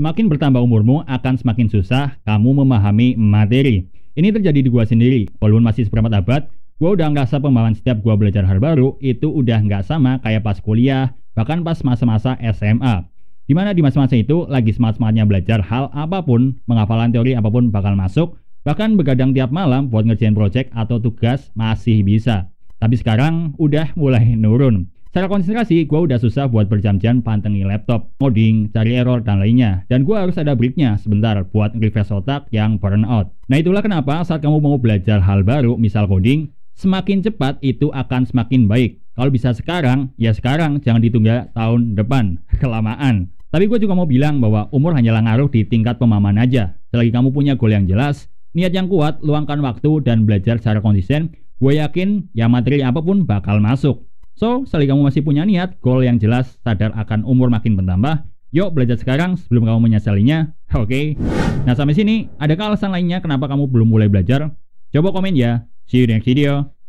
Semakin bertambah umurmu, akan semakin susah kamu memahami materi. Ini terjadi di gua sendiri. Walaupun masih seperempat abad, gua udah nggak ngerasa pemahaman setiap gua belajar hal baru itu udah nggak sama kayak pas kuliah, bahkan pas masa-masa SMA. Dimana di masa-masa itu lagi semangat-semangatnya belajar hal apapun, penghafalan teori apapun bakal masuk, bahkan begadang tiap malam buat ngerjain project atau tugas masih bisa. Tapi sekarang udah mulai nurun. Secara konsentrasi, gue udah susah buat berjam-jam pantengin laptop, coding, cari error, dan lainnya. Dan gue harus ada breaknya sebentar buat refresh otak yang burn out. Nah itulah kenapa saat kamu mau belajar hal baru, misal coding, semakin cepat itu akan semakin baik. Kalau bisa sekarang, ya sekarang, jangan ditunggu tahun depan, kelamaan. Tapi gue juga mau bilang bahwa umur hanyalah ngaruh di tingkat pemahaman aja. Selagi kamu punya goal yang jelas, niat yang kuat, luangkan waktu, dan belajar secara konsisten, gue yakin ya materi apapun bakal masuk. So, selagi kamu masih punya niat, goal yang jelas, sadar akan umur makin bertambah, yuk belajar sekarang sebelum kamu menyesalinya, oke? Okay? Nah, sampai sini, adakah alasan lainnya kenapa kamu belum mulai belajar? Coba komen ya. See you next video.